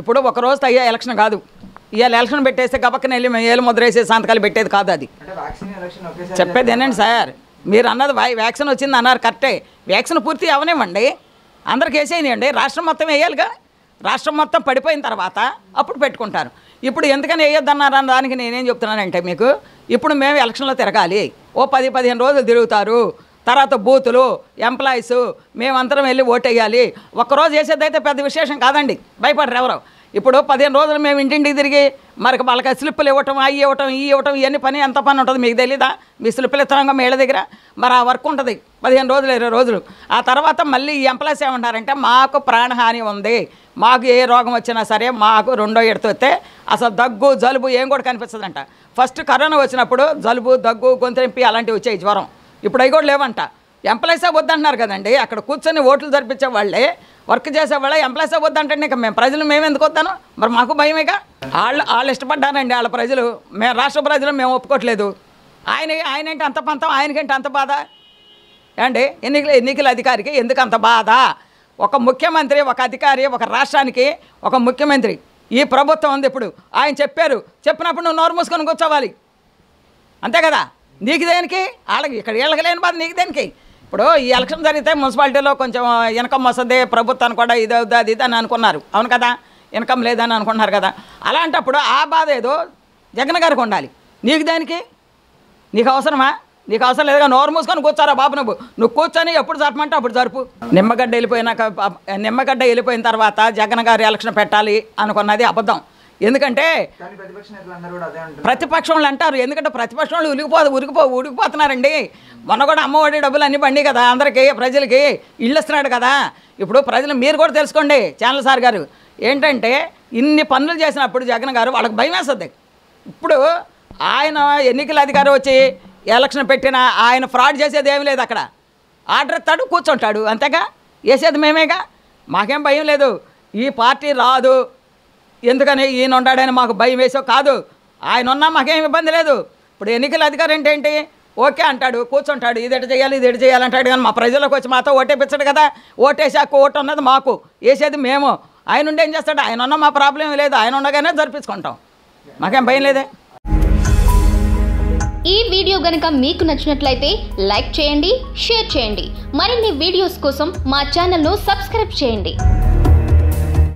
ఇప్పుడు ఒకరోజు అయ్యే ఎలక్షన్ కాదు ఇవాళ ఎలక్షన్ పెట్టేస్తే గబక్కన వెళ్ళి మేము ఏళ్ళు ముద్రేసే సంతకాలు పెట్టేది కాదు అది చెప్పేది ఏనండి సార్ మీరు అన్నది వ్యాక్సిన్ వచ్చింది అన్నారు కరెక్టే వ్యాక్సిన్ పూర్తి అవనివ్వండి అందరికి వేసేయండి రాష్ట్రం మొత్తం వేయాలిగా రాష్ట్రం మొత్తం పడిపోయిన తర్వాత అప్పుడు పెట్టుకుంటారు ఇప్పుడు ఎందుకని వేయొద్దన్నారు అన్న దానికి నేనేం చెప్తున్నానంటే మీకు ఇప్పుడు మేము ఎలక్షన్లో తిరగాలి ఓ పది పదిహేను రోజులు తిరుగుతారు తర్వాత బూతులు ఎంప్లాయీస్ మేమంతరం వెళ్ళి వేయాలి ఒక్కరోజు వేసేదైతే పెద్ద విశేషం కాదండి భయపడరు ఎవరు ఇప్పుడు పదిహేను రోజులు మేము ఇంటింటికి తిరిగి మరి వాళ్ళకి స్లిప్పులు ఇవ్వటం అవి ఇవ్వటం ఈ ఇవ్వటం ఇవన్నీ పని ఎంత పని ఉంటుంది మీకు తెలీదా మీ స్లిప్పులు ఇస్తాం మేళ్ళ దగ్గర మరి ఆ వర్క్ ఉంటుంది పదిహేను రోజులు ఇరవై రోజులు ఆ తర్వాత మళ్ళీ ఈ ఎంప్లాయీస్ ఏమంటారంటే మాకు ప్రాణహాని ఉంది మాకు ఏ రోగం వచ్చినా సరే మాకు రెండో వస్తే అసలు దగ్గు జలుబు ఏం కూడా కనిపిస్తుందంట ఫస్ట్ కరోనా వచ్చినప్పుడు జలుబు దగ్గు గొంతు నింపి అలాంటివి వచ్చాయి జ్వరం ఇప్పుడు అవి కూడా లేవంట ఎంప్లాయీసే వద్దంటున్నారు కదండి అక్కడ కూర్చొని ఓట్లు జరిపించే వాళ్ళే వర్క్ చేసేవాళ్ళ ఎంప్లాయీసే వద్దంటే ఇక మేము ప్రజలు మేము ఎందుకు వద్దాను మరి మాకు భయమేగా వాళ్ళు వాళ్ళు ఇష్టపడ్డానండి వాళ్ళ ప్రజలు మేము రాష్ట్ర ప్రజలు మేము ఒప్పుకోవట్లేదు ఆయన ఆయన ఏంటి అంత పంతం ఆయనకేంటి అంత బాధ అండి ఎన్నికల ఎన్నికల అధికారికి ఎందుకు అంత బాధ ఒక ముఖ్యమంత్రి ఒక అధికారి ఒక రాష్ట్రానికి ఒక ముఖ్యమంత్రి ఈ ప్రభుత్వం ఉంది ఇప్పుడు ఆయన చెప్పారు చెప్పినప్పుడు నువ్వు నోరు మూసుకొని కూర్చోవాలి అంతే కదా నీకు దేనికి వాళ్ళకి ఇక్కడ వీళ్ళకి లేని బాధ నీకు దేనికి ఇప్పుడు ఈ ఎలక్షన్ జరిగితే మున్సిపాలిటీలో కొంచెం ఇన్కమ్ వస్తుంది ప్రభుత్వం కూడా ఇది అవుతుంది అది అని అనుకున్నారు అవును కదా ఇన్కమ్ లేదని అనుకున్నారు కదా అలాంటప్పుడు ఆ బాధ ఏదో జగన్ గారికి ఉండాలి నీకు దానికి నీకు అవసరమా నీకు అవసరం లేదుగా నోరు మూసుకొని కూర్చారా బాబు నువ్వు నువ్వు కూర్చొని ఎప్పుడు జరపమంటే అప్పుడు జరుపు నిమ్మగడ్డ వెళ్ళిపోయినాక నిమ్మగడ్డ వెళ్ళిపోయిన తర్వాత జగన్ గారు ఎలక్షన్ పెట్టాలి అనుకున్నది అబద్ధం ఎందుకంటే ప్రతిపక్షంలో అంటారు ఎందుకంటే ప్రతిపక్షంలో ఉలిగిపోదు ఉరికిపో ఉడికిపోతున్నారండి మొన్న కూడా అమ్మఒడి డబ్బులు అన్ని బండి కదా అందరికీ ప్రజలకి ఇళ్ళు ఇస్తున్నాడు కదా ఇప్పుడు ప్రజలు మీరు కూడా తెలుసుకోండి ఛానల్ సార్ గారు ఏంటంటే ఇన్ని పనులు చేసినప్పుడు జగన్ గారు వాళ్ళకి భయం వేస్తుంది ఇప్పుడు ఆయన ఎన్నికల అధికారి వచ్చి ఎలక్షన్ పెట్టిన ఆయన ఫ్రాడ్ చేసేది ఏమి లేదు అక్కడ ఆర్డర్ ఇస్తాడు కూర్చుంటాడు అంతేగా వేసేది మేమేగా మాకేం భయం లేదు ఈ పార్టీ రాదు ఎందుకని ఈయన ఉన్నాడని మాకు భయం వేసో కాదు ఆయన ఉన్నా మాకేం ఇబ్బంది లేదు ఇప్పుడు ఎన్నికల అధికారి ఏంటి ఓకే అంటాడు కూర్చుంటాడు ఇది ఎటు చేయాలి ఇది ఎటు చేయాలి అంటాడు కానీ మా ప్రజలకు వచ్చి మాతో ఓటేపించడు కదా ఓటేసాక ఓటు ఉన్నది మాకు వేసేది మేము ఆయన ఉండి ఏం చేస్తాడు ఆయన ఉన్న మా ప్రాబ్లం లేదు ఆయన ఉండగానే జరిపించుకుంటాం మాకేం భయం లేదే ఈ వీడియో గనుక మీకు నచ్చినట్లయితే లైక్ చేయండి షేర్ చేయండి మరిన్ని వీడియోస్ కోసం మా ఛానల్ను సబ్స్క్రైబ్ చేయండి